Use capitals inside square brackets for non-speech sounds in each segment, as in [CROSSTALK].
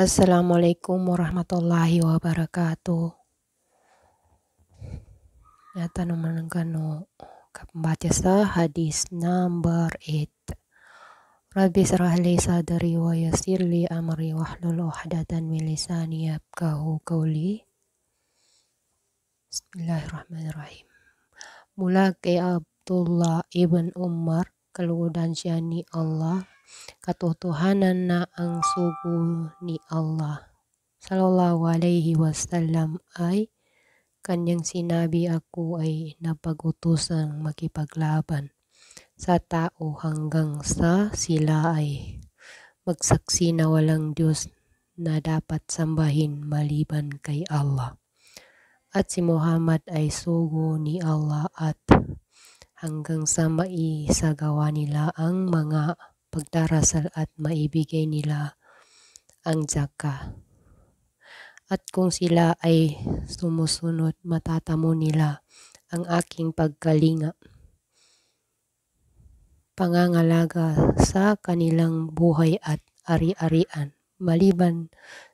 Assalamualaikum warahmatullahi wabarakatuh. Nyata nomor nengkano kapembaca sa hadis number eight. Rabbi israh li sadri wa yassir li amri wahlul 'uqdatan min lisani yafqahu qawli. Bismillahirrahmanirrahim. Mula ke Abdullah ibn Umar keludan syani Allah katotohanan na ang sugo ni Allah sallallahu alaihi wasallam ay kanyang sinabi ako ay napag-utosang makipaglaban sa tao hanggang sa sila ay magsaksi na walang Diyos na dapat sambahin maliban kay Allah. At si Muhammad ay sugo ni Allah at hanggang sa maisagawa nila ang mga pagdarasal at maibigay nila ang zaka. At kung sila ay sumusunod, matatamo nila ang aking pagkalinga. Pangangalaga sa kanilang buhay at ari-arian maliban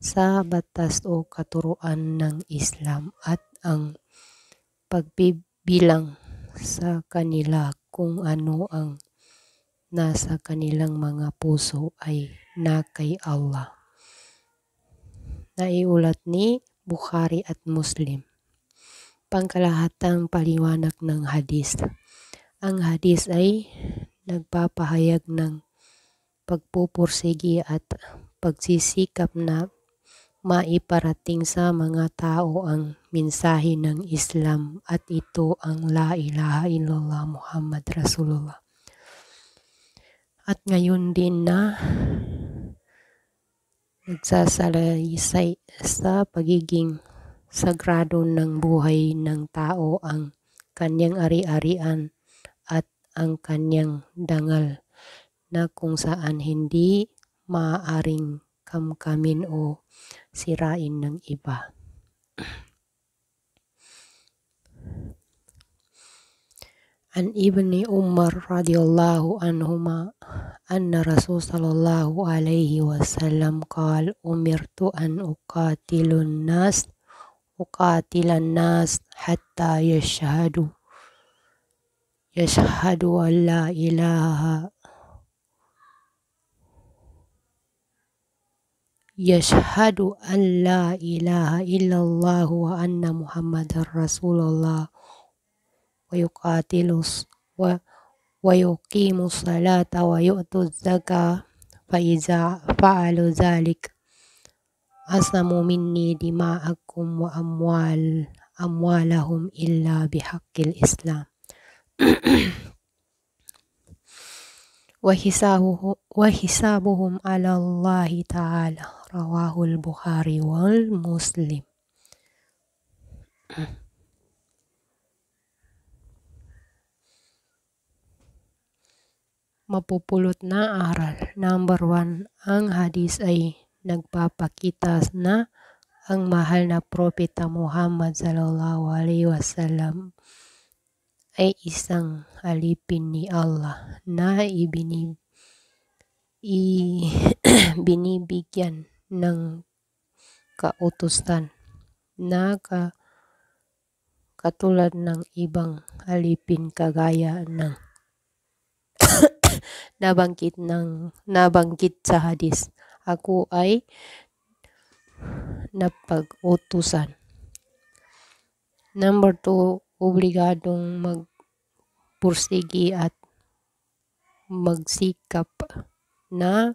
sa batas o katuruan ng Islam at ang pagbibilang sa kanila kung ano ang nasa kanilang mga puso ay na kay Allah. Naiulat ni Bukhari at Muslim. Pangkalahatang paliwanag ng hadis. Ang hadis ay nagpapahayag ng pagpupursigi at pagsisikap na maiparating sa mga tao ang mensahe ng Islam at ito ang La ilaha illallah Muhammad Rasulullah. At ngayon din na nagsasalaysay sa pagiging sagrado ng buhay ng tao ang kanyang ari-arian at ang kanyang dangal na kung saan hindi maaaring kamkamin o sirain ng iba. عن ابن عمر رضي الله عنهما أن رسول صلى الله عليه وسلم قال أمرت أن أقاتل الناس أقاتل الناس حتى يشهدوا يشهدوا أن لا إله يشهد أن لا إله إلا الله وأن محمد رسول الله ويقاتل ويقيم الصلاة ويؤتوا الزكاة فإذا فعلوا ذلك عصموا مني دماءكم وأموال أموالهم إلا بحق الإسلام [CLEARS THROAT] وحسابهم على الله تعالى رواه البخاري والمسلم [CLEARS THROAT] mapupulot na aral. Number one, ang hadis ay nagpapakita na ang mahal na propeta Muhammad sallallahu alaihi wasallam ay isang alipin ni Allah na ibinib i [CLEARS THROAT] binibigyan ng kautusan na ka, katulad ng ibang alipin kagaya ng nabanggit ng nabanggit sa hadis. Ako ay napag-utusan. Number 2, obligadong magpursigi at magsikap na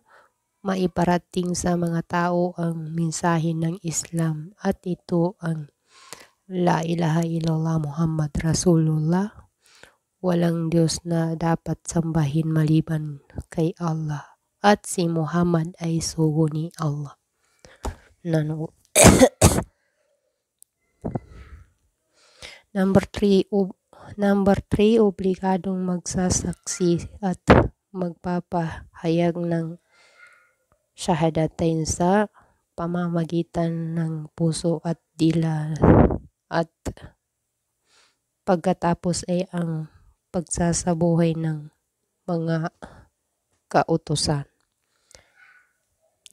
maiparating sa mga tao ang mensahe ng Islam at ito ang La ilaha illallah Muhammad Rasulullah Walang Diyos na dapat sambahin maliban kay Allah at si Muhammad ay sugo ni Allah. Nano. [COUGHS] number 3, number 3 obligadong magsasaksi at magpapahayag ng shahadatain sa pamamagitan ng puso at dila at pagkatapos ay ang pagsasabuhay ng mga kautosan.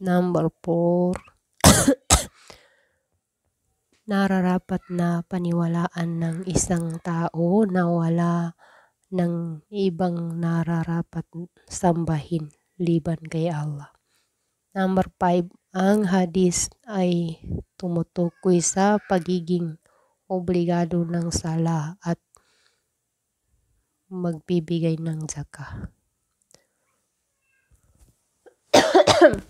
Number 4 [COUGHS] Nararapat na paniwalaan ng isang tao na wala ng ibang nararapat sambahin liban kay Allah. Number 5 ang hadis ay tumutukoy sa pagiging obligado ng sala at magbibigay ng zaka. [COUGHS]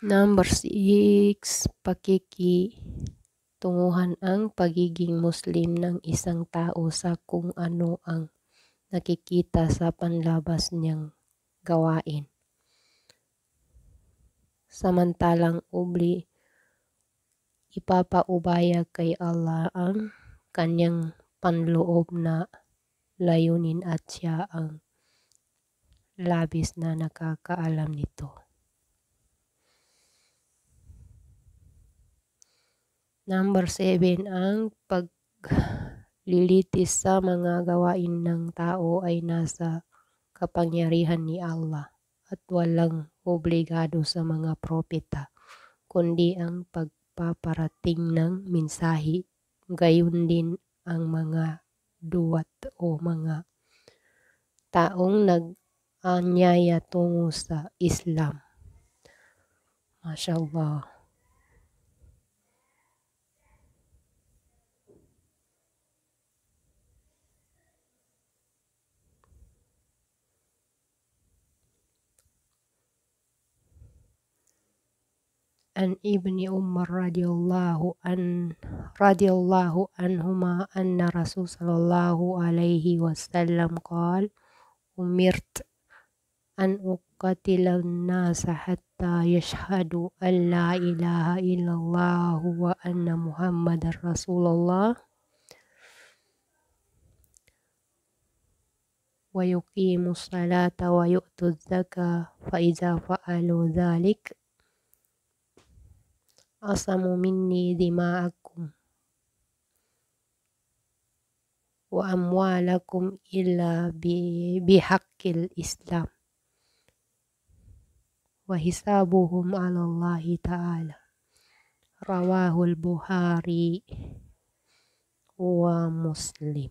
Number 6, pakiki tunguhan ang pagiging Muslim ng isang tao sa kung ano ang nakikita sa panlabas niyang gawain. Samantalang obli ipapaubaya kay Allah ang kanyang panloob na layunin at siya ang labis na nakakaalam nito. Number 7, ang paglilitis sa mga gawain ng tao ay nasa kapangyarihan ni Allah at walang obligado sa mga propeta, kundi ang pag nagpaparating ng minsahi, gayon din ang mga duwat o mga taong nag-anyaya tungo sa Islam. Masha Allah. عن ابن عمر رضي الله عن رضي الله عنهما أن رسول صلى الله عليه وسلم قال أمرت أن أقتل الناس حتى يشهدوا أن لا إله إلا الله وأن محمد رسول الله ويقيموا الصلاة ويؤتوا الزكاة فإذا فعلوا ذلك أصم مني دماءكم وأموالكم إلا بحق الإسلام وحسابهم على الله تعالى رواه البخاري ومسلم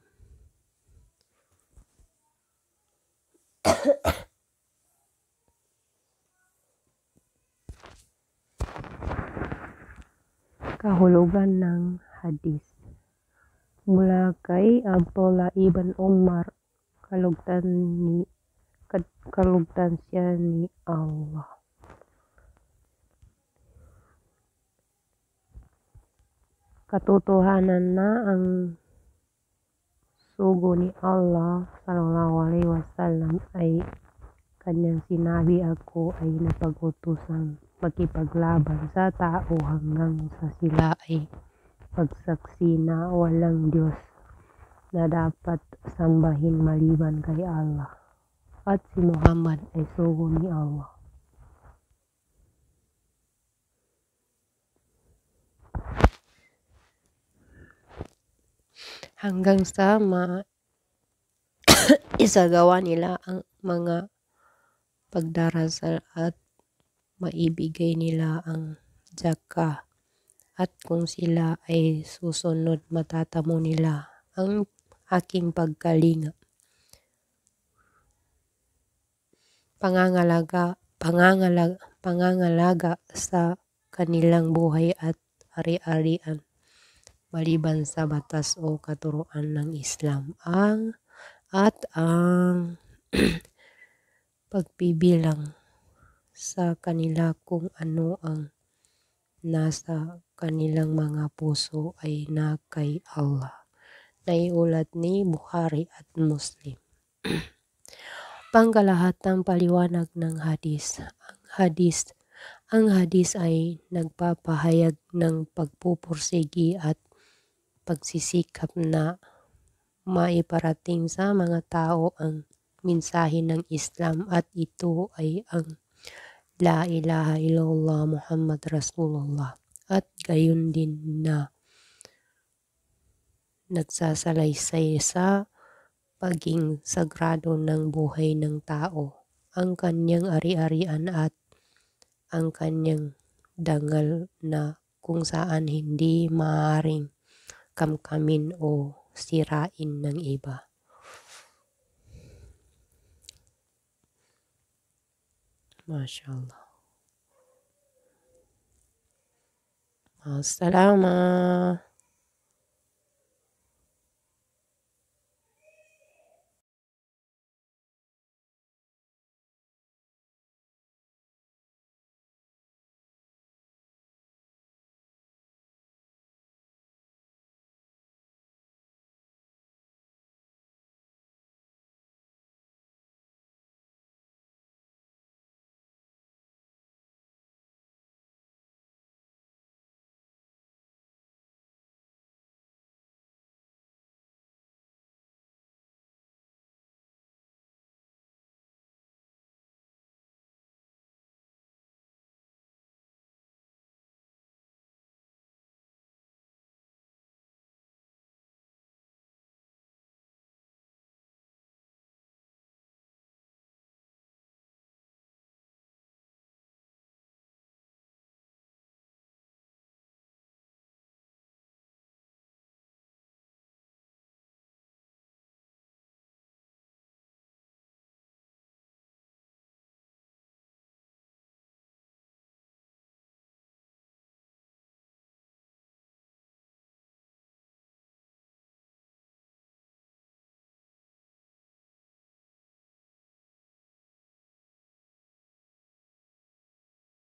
[COUGHS] Kahulugan ng Hadis Mula kay Abdullah ibn Umar, kalugtan ni kalugtan siya ni Allah. Katotohanan na ang sugo ni Allah sallallahu alaihi wasallam ay kanyang sinabi ako ay napagutusan makipaglaban sa tao hanggang sa sila ay pagsaksi na walang Diyos na dapat sambahin maliban kay Allah at si Muhammad ay sugo ni Allah. Hanggang sa ma [COUGHS] isagawa nila ang mga pagdarasal at maibigay nila ang jaka at kung sila ay susunod matatamo nila ang aking pagkalinga. Pangangalaga, pangangalaga, pangangalaga sa kanilang buhay at ari-arian maliban sa batas o katuruan ng Islam ang at ang [CLEARS THROAT] pagbibilang sa kanila kung ano ang nasa kanilang mga puso ay na kay Allah. Naiulat ni Bukhari at Muslim. [CLEARS THROAT] Pangkalahatang paliwanag ng hadis. Ang hadis ang hadis ay nagpapahayag ng pagpupursigi at pagsisikap na maiparating sa mga tao ang minsahe ng Islam at ito ay ang La ilaha illallah Muhammad Rasulullah at gayon din na nagsasalaysay sa paging sagrado ng buhay ng tao, ang kanyang ari-arian at ang kanyang dangal na kung saan hindi maaring kamkamin o sirain ng iba. Maşallah. Hasta